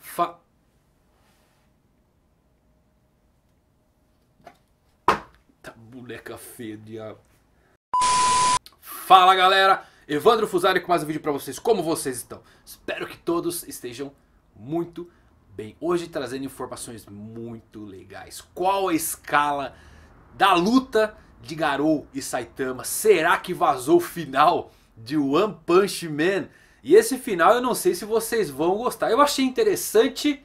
Fa tá boneca feia, diabo. Fala galera, Evandro Fusari com mais um vídeo pra vocês. Como vocês estão? Espero que todos estejam muito bem. Hoje trazendo informações muito legais. Qual a escala da luta de Garou e Saitama? Será que vazou o final de One Punch Man? E esse final eu não sei se vocês vão gostar. Eu achei interessante,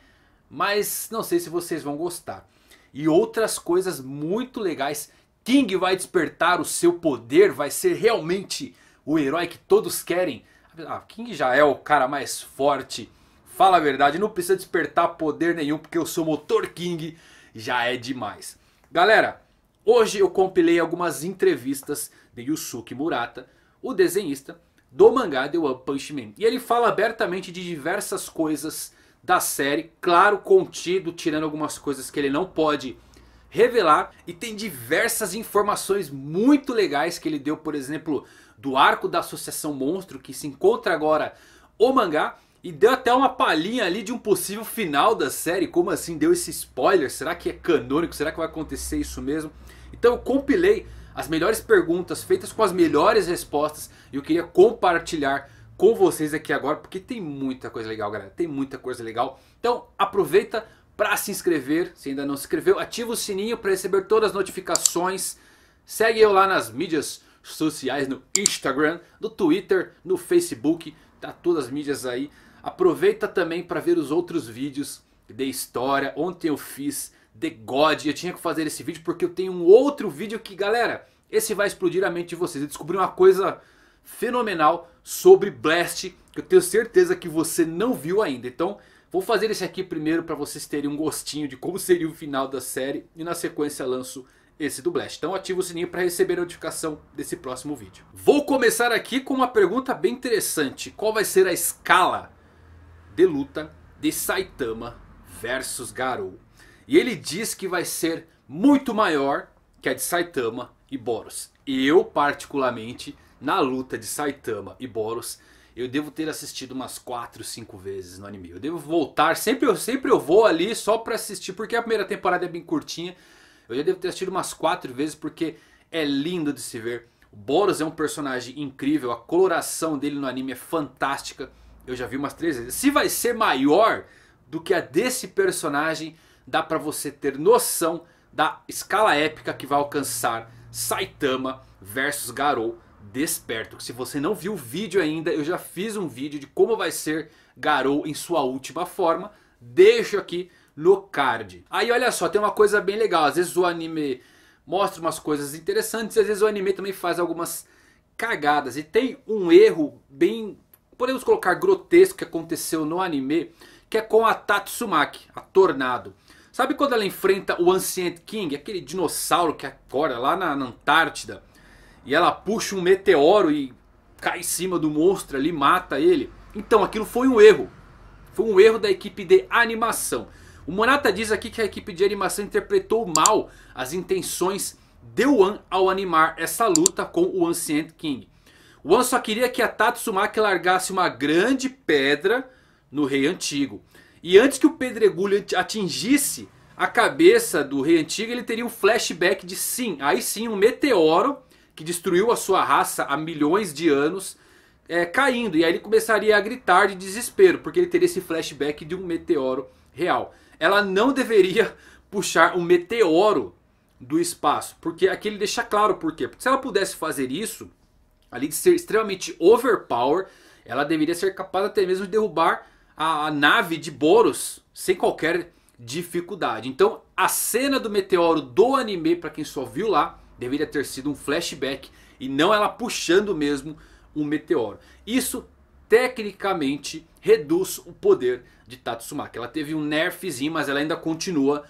mas não sei se vocês vão gostar. E outras coisas muito legais. King vai despertar o seu poder, vai ser realmente o herói que todos querem. Ah, King já é o cara mais forte. Fala a verdade, não precisa despertar poder nenhum porque eu sou motor King, já é demais. Galera, hoje eu compilei algumas entrevistas de Yusuke Murata, o desenhista, do mangá The One Punch Man. E ele fala abertamente de diversas coisas da série, claro, contido, tirando algumas coisas que ele não pode revelar. E tem diversas informações muito legais que ele deu, por exemplo, do arco da Associação Monstro, que se encontra agora o mangá. E deu até uma palhinha ali de um possível final da série. Como assim? Deu esse spoiler? Será que é canônico? Será que vai acontecer isso mesmo? Então eu compilei as melhores perguntas feitas com as melhores respostas. E eu queria compartilhar com vocês aqui agora, porque tem muita coisa legal, galera. Tem muita coisa legal. Então aproveita para se inscrever, se ainda não se inscreveu, ativa o sininho para receber todas as notificações. Segue eu lá nas mídias sociais, no Instagram, no Twitter, no Facebook, tá todas as mídias aí. Aproveita também para ver os outros vídeos de história. Ontem eu fiz The God. Eu tinha que fazer esse vídeo porque eu tenho um outro vídeo que, galera, esse vai explodir a mente de vocês. Eu descobri uma coisa fenomenal sobre Blast que eu tenho certeza que você não viu ainda. Então, vou fazer esse aqui primeiro para vocês terem um gostinho de como seria o final da série e na sequência lanço esse do Blast. Então ativa o sininho para receber a notificação desse próximo vídeo. Vou começar aqui com uma pergunta bem interessante. Qual vai ser a escala de luta de Saitama versus Garou? E ele diz que vai ser muito maior que a de Saitama e Boros. Eu, particularmente, na luta de Saitama e Boros, eu devo ter assistido umas 4, 5 vezes no anime. Eu devo voltar, sempre eu, sempre eu vou ali só pra assistir, porque a primeira temporada é bem curtinha. Eu já devo ter assistido umas 4 vezes, porque é lindo de se ver. O Boros é um personagem incrível, a coloração dele no anime é fantástica. Eu já vi umas 3 vezes. Se vai ser maior do que a desse personagem, dá para você ter noção da escala épica que vai alcançar Saitama versus Garou Desperto. Se você não viu o vídeo ainda, eu já fiz um vídeo de como vai ser Garou em sua última forma. Deixo aqui no card. Aí olha só, tem uma coisa bem legal. Às vezes o anime mostra umas coisas interessantes. Às vezes o anime também faz algumas cagadas. E tem um erro bem, podemos colocar grotesco que aconteceu no anime que é com a Tatsumaki, a Tornado. Sabe quando ela enfrenta o Ancient King, aquele dinossauro que acorda lá na, na Antártida, e ela puxa um meteoro e cai em cima do monstro ali, mata ele? Então, aquilo foi um erro. Foi um erro da equipe de animação. O Monata diz aqui que a equipe de animação interpretou mal as intenções de Wan ao animar essa luta com o Ancient King. Wan só queria que a Tatsumaki largasse uma grande pedra no rei antigo. E antes que o pedregulho atingisse a cabeça do rei antigo, ele teria um flashback de sim, aí sim um meteoro que destruiu a sua raça há milhões de anos é, caindo. E aí ele começaria a gritar de desespero, porque ele teria esse flashback de um meteoro real. Ela não deveria puxar um meteoro do espaço, porque aqui ele deixa claro por quê. Porque se ela pudesse fazer isso, além de ser extremamente overpower, ela deveria ser capaz até mesmo de derrubar a, nave de Boros sem qualquer dificuldade. Então a cena do meteoro do anime, para quem só viu lá, deveria ter sido um flashback e não ela puxando mesmo um meteoro. Isso tecnicamente reduz o poder de Tatsumaki. Ela teve um nerfzinho, mas ela ainda continua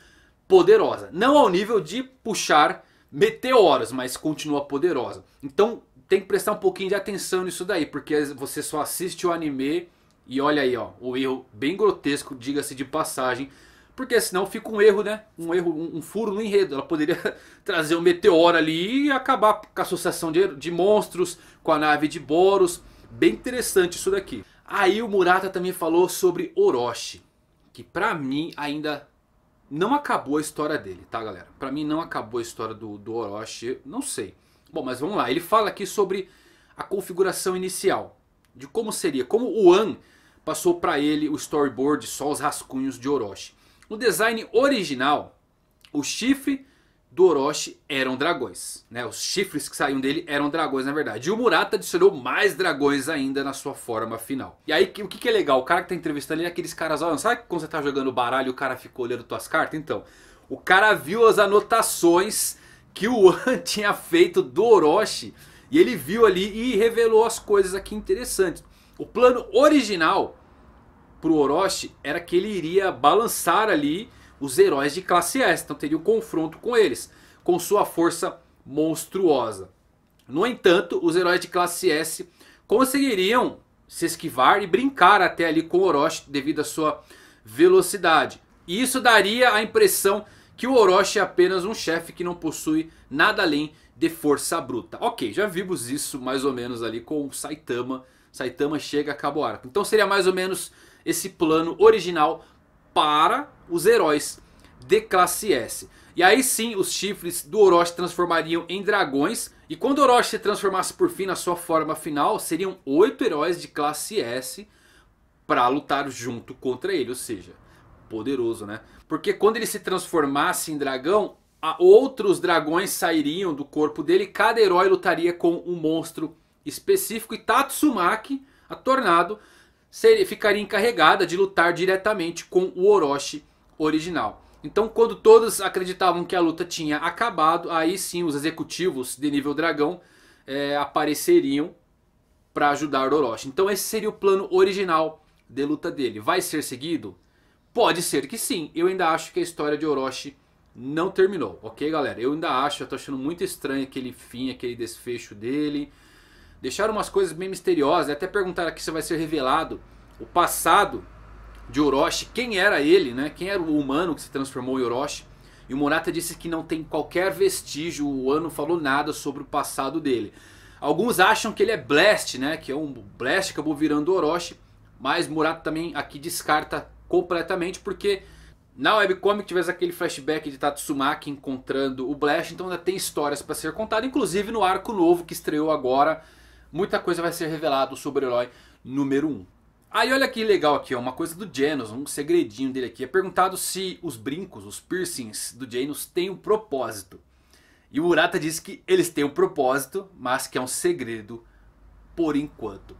poderosa. Não ao nível de puxar meteoros, mas continua poderosa. Então tem que prestar um pouquinho de atenção nisso daí, porque você só assiste o anime e olha aí, ó, o erro bem grotesco, diga-se de passagem, porque senão fica um erro, né? Um erro, um, um furo no enredo. Ela poderia trazer um meteoro ali e acabar com a associação de, de monstros, com a nave de Boros. Bem interessante isso daqui. Aí o Murata também falou sobre Orochi, que pra mim ainda não acabou a história dele, tá galera? Pra mim não acabou a história do, do Orochi, não sei. Bom, mas vamos lá. Ele fala aqui sobre a configuração inicial, de como seria, como o An passou para ele o storyboard só os rascunhos de Orochi. No design original, o chifre do Orochi eram dragões. Né? Os chifres que saíam dele eram dragões, na verdade. E o Murata adicionou mais dragões ainda na sua forma final. E aí, o que, que é legal? O cara que tá entrevistando ele é aqueles caras... Olha, sabe quando você tá jogando baralho o cara ficou olhando tuas cartas? Então, o cara viu as anotações que o An tinha feito do Orochi. E ele viu ali e revelou as coisas aqui interessantes. O plano original para o Orochi era que ele iria balançar ali os heróis de classe S. Então teria o um confronto com eles, com sua força monstruosa. No entanto, os heróis de classe S conseguiriam se esquivar e brincar até ali com o Orochi devido à sua velocidade. E isso daria a impressão que o Orochi é apenas um chefe que não possui nada além de força bruta. Ok, já vimos isso mais ou menos ali com o Saitama Saitama chega a Cabo Arco. Então seria mais ou menos esse plano original para os heróis de classe S. E aí sim os chifres do Orochi transformariam em dragões. E quando Orochi se transformasse por fim na sua forma final, seriam oito heróis de classe S para lutar junto contra ele. Ou seja, poderoso né? Porque quando ele se transformasse em dragão, outros dragões sairiam do corpo dele. Cada herói lutaria com um monstro específico e Tatsumaki, a Tornado, seria, ficaria encarregada de lutar diretamente com o Orochi original. Então, quando todos acreditavam que a luta tinha acabado, aí sim os executivos de nível dragão é, apareceriam para ajudar o Orochi. Então, esse seria o plano original de luta dele. Vai ser seguido? Pode ser que sim. Eu ainda acho que a história de Orochi não terminou, ok, galera? Eu ainda acho, eu tô achando muito estranho aquele fim, aquele desfecho dele. Deixaram umas coisas bem misteriosas, né? até perguntaram aqui se vai ser revelado o passado de Orochi, quem era ele, né? Quem era o humano que se transformou em Orochi? E o Murata disse que não tem qualquer vestígio, o Ano falou nada sobre o passado dele. Alguns acham que ele é Blast, né? Que é um Blast que acabou virando Orochi, mas Murata também aqui descarta completamente porque na webcomic tivesse aquele flashback de Tatsumaki encontrando o Blast, então ainda tem histórias para ser contada, inclusive no arco novo que estreou agora muita coisa vai ser revelada sobre o herói número 1. Aí olha que legal aqui, ó, uma coisa do Genos, um segredinho dele aqui. É perguntado se os brincos, os piercings do Genos têm um propósito. E o Urata diz que eles têm um propósito, mas que é um segredo por enquanto.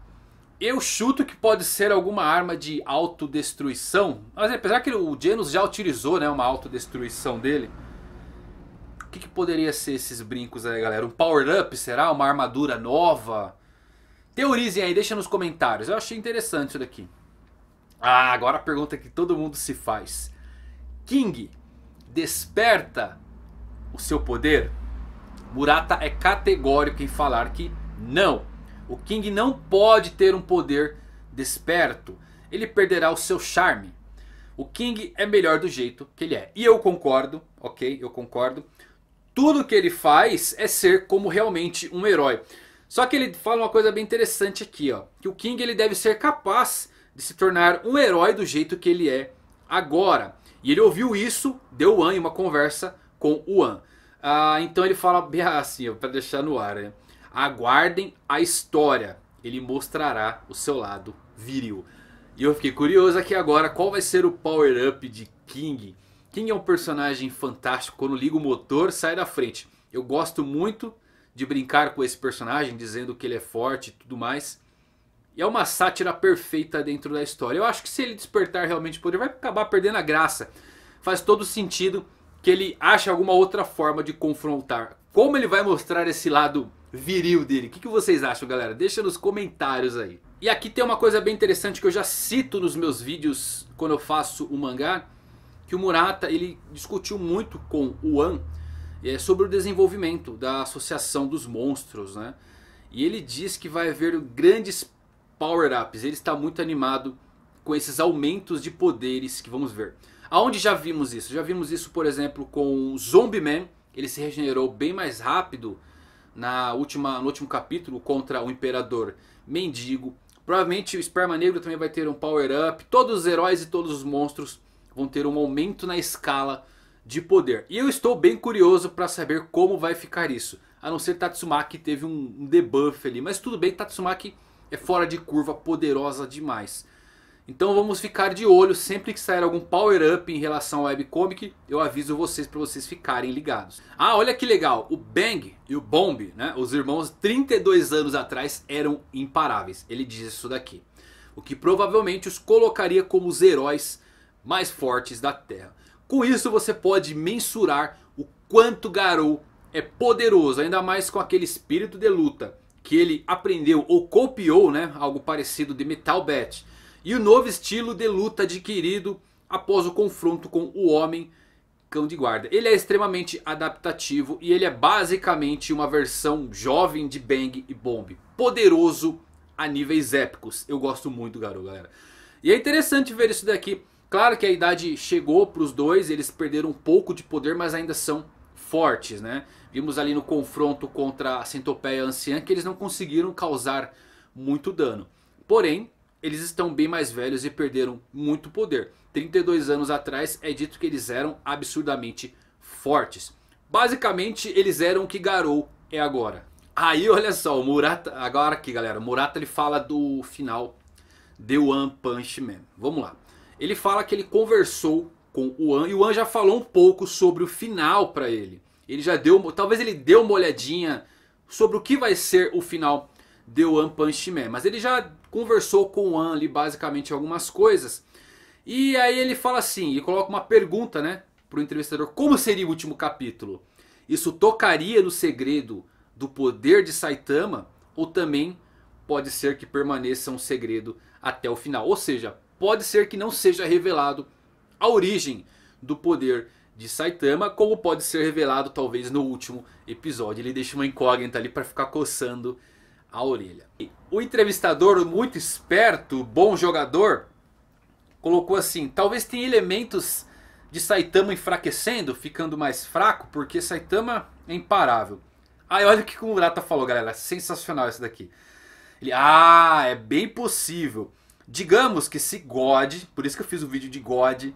Eu chuto que pode ser alguma arma de autodestruição. Mas apesar que o Genos já utilizou né, uma autodestruição dele. O que, que poderia ser esses brincos aí, galera? Um power-up, será? Uma armadura nova? Teorizem aí, deixa nos comentários. Eu achei interessante isso daqui. Ah, agora a pergunta que todo mundo se faz. King desperta o seu poder? Murata é categórico em falar que não. O King não pode ter um poder desperto. Ele perderá o seu charme. O King é melhor do jeito que ele é. E eu concordo, ok? Eu concordo. Tudo que ele faz é ser como realmente um herói. Só que ele fala uma coisa bem interessante aqui, ó, que o King ele deve ser capaz de se tornar um herói do jeito que ele é agora. E ele ouviu isso deu Wan em uma conversa com Wan. Ah, então ele fala bem assim, para deixar no ar, né? Aguardem a história, ele mostrará o seu lado viril. E eu fiquei curioso aqui agora, qual vai ser o power up de King? King é um personagem fantástico, quando liga o motor sai da frente. Eu gosto muito de brincar com esse personagem, dizendo que ele é forte e tudo mais. E é uma sátira perfeita dentro da história. Eu acho que se ele despertar realmente poder, vai acabar perdendo a graça. Faz todo sentido que ele ache alguma outra forma de confrontar. Como ele vai mostrar esse lado viril dele? O que, que vocês acham, galera? Deixa nos comentários aí. E aqui tem uma coisa bem interessante que eu já cito nos meus vídeos quando eu faço o mangá. Que o Murata, ele discutiu muito com o An é sobre o desenvolvimento da associação dos monstros, né? E ele diz que vai haver grandes power-ups. Ele está muito animado com esses aumentos de poderes que vamos ver. Aonde já vimos isso? Já vimos isso, por exemplo, com o Zombie Man. Ele se regenerou bem mais rápido na última, no último capítulo contra o Imperador Mendigo. Provavelmente o Esperma Negro também vai ter um power-up. Todos os heróis e todos os monstros vão ter um aumento na escala de poder. E eu estou bem curioso para saber como vai ficar isso. A não ser Tatsumaki teve um debuff ali. Mas tudo bem, Tatsumaki é fora de curva, poderosa demais. Então vamos ficar de olho, sempre que sair algum power up em relação ao webcomic, eu aviso vocês para vocês ficarem ligados. Ah, olha que legal, o Bang e o Bomb, né? os irmãos 32 anos atrás eram imparáveis, ele diz isso daqui. O que provavelmente os colocaria como os heróis mais fortes da Terra. Com isso você pode mensurar o quanto Garou é poderoso, ainda mais com aquele espírito de luta que ele aprendeu ou copiou, né, algo parecido de Metal Bat. E o novo estilo de luta adquirido após o confronto com o Homem Cão de Guarda. Ele é extremamente adaptativo e ele é basicamente uma versão jovem de Bang e Bomb. Poderoso a níveis épicos. Eu gosto muito do Garou, galera. E é interessante ver isso daqui Claro que a idade chegou para os dois, eles perderam um pouco de poder, mas ainda são fortes, né? Vimos ali no confronto contra a centopeia anciã que eles não conseguiram causar muito dano. Porém, eles estão bem mais velhos e perderam muito poder. 32 anos atrás é dito que eles eram absurdamente fortes. Basicamente, eles eram o que Garou é agora. Aí olha só, o Murata, agora aqui galera, o Murata ele fala do final de One Punch Man. Vamos lá ele fala que ele conversou com o An e o An já falou um pouco sobre o final para ele. Ele já deu, talvez ele deu uma olhadinha sobre o que vai ser o final de One Punch Man, mas ele já conversou com o An ali basicamente algumas coisas. E aí ele fala assim, e coloca uma pergunta, né, pro entrevistador, como seria o último capítulo? Isso tocaria no segredo do poder de Saitama ou também pode ser que permaneça um segredo até o final? Ou seja, pode ser que não seja revelado a origem do poder de Saitama, como pode ser revelado talvez no último episódio. Ele deixa uma incógnita ali para ficar coçando a orelha. O entrevistador, muito esperto, bom jogador, colocou assim: talvez tenha elementos de Saitama enfraquecendo, ficando mais fraco, porque Saitama é imparável. Aí olha o que o Murata falou, galera. Sensacional isso daqui. Ele, ah, é bem possível. Digamos que se God, por isso que eu fiz o vídeo de God,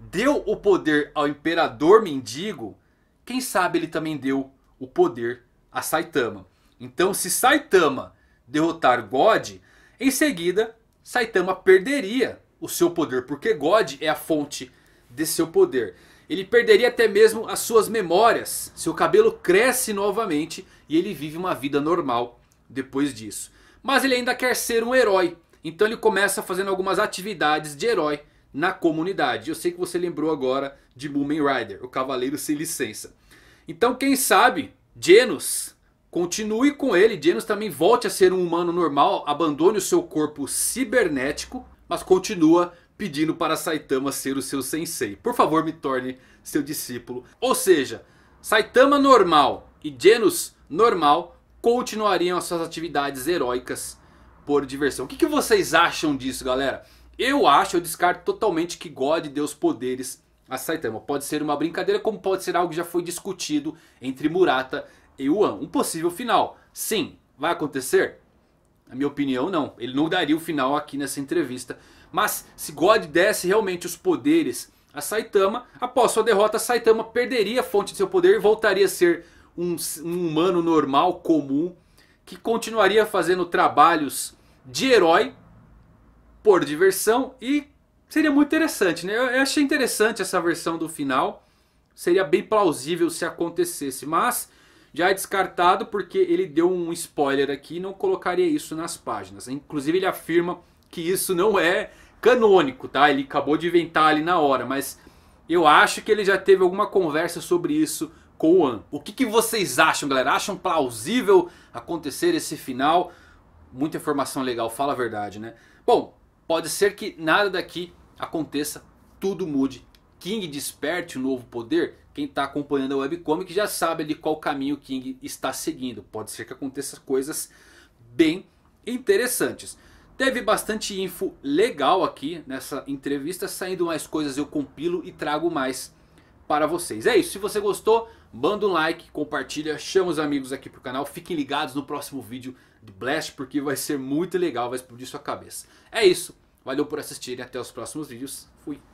deu o poder ao imperador mendigo, quem sabe ele também deu o poder a Saitama. Então se Saitama derrotar God, em seguida Saitama perderia o seu poder, porque God é a fonte de seu poder. Ele perderia até mesmo as suas memórias, seu cabelo cresce novamente e ele vive uma vida normal depois disso. Mas ele ainda quer ser um herói, então ele começa fazendo algumas atividades de herói na comunidade. Eu sei que você lembrou agora de Moomin Rider, o Cavaleiro Sem Licença. Então quem sabe, Genos, continue com ele. Genos também volte a ser um humano normal, abandone o seu corpo cibernético, mas continua pedindo para Saitama ser o seu sensei. Por favor me torne seu discípulo. Ou seja, Saitama normal e Genos normal continuariam as suas atividades heróicas por diversão. O que, que vocês acham disso, galera? Eu acho, eu descarto totalmente que God deu os poderes a Saitama. Pode ser uma brincadeira, como pode ser algo que já foi discutido entre Murata e Wan. Um possível final. Sim, vai acontecer? Na minha opinião, não. Ele não daria o final aqui nessa entrevista. Mas se God desse realmente os poderes a Saitama, após sua derrota, Saitama perderia a fonte de seu poder e voltaria a ser um, um humano normal, comum, que continuaria fazendo trabalhos de herói por diversão e seria muito interessante, né? Eu achei interessante essa versão do final. Seria bem plausível se acontecesse, mas já é descartado porque ele deu um spoiler aqui e não colocaria isso nas páginas. Inclusive ele afirma que isso não é canônico, tá? Ele acabou de inventar ali na hora, mas eu acho que ele já teve alguma conversa sobre isso o que, que vocês acham, galera? Acham plausível acontecer esse final? Muita informação legal, fala a verdade, né? Bom, pode ser que nada daqui aconteça, tudo mude. King desperte o um novo poder. Quem está acompanhando a webcomic já sabe de qual caminho King está seguindo. Pode ser que aconteça coisas bem interessantes. Teve bastante info legal aqui nessa entrevista. Saindo mais coisas eu compilo e trago mais para vocês. É isso, se você gostou, manda um like, compartilha, chama os amigos aqui pro canal. Fiquem ligados no próximo vídeo de Blast, porque vai ser muito legal, vai explodir sua cabeça. É isso, valeu por assistir e até os próximos vídeos. Fui!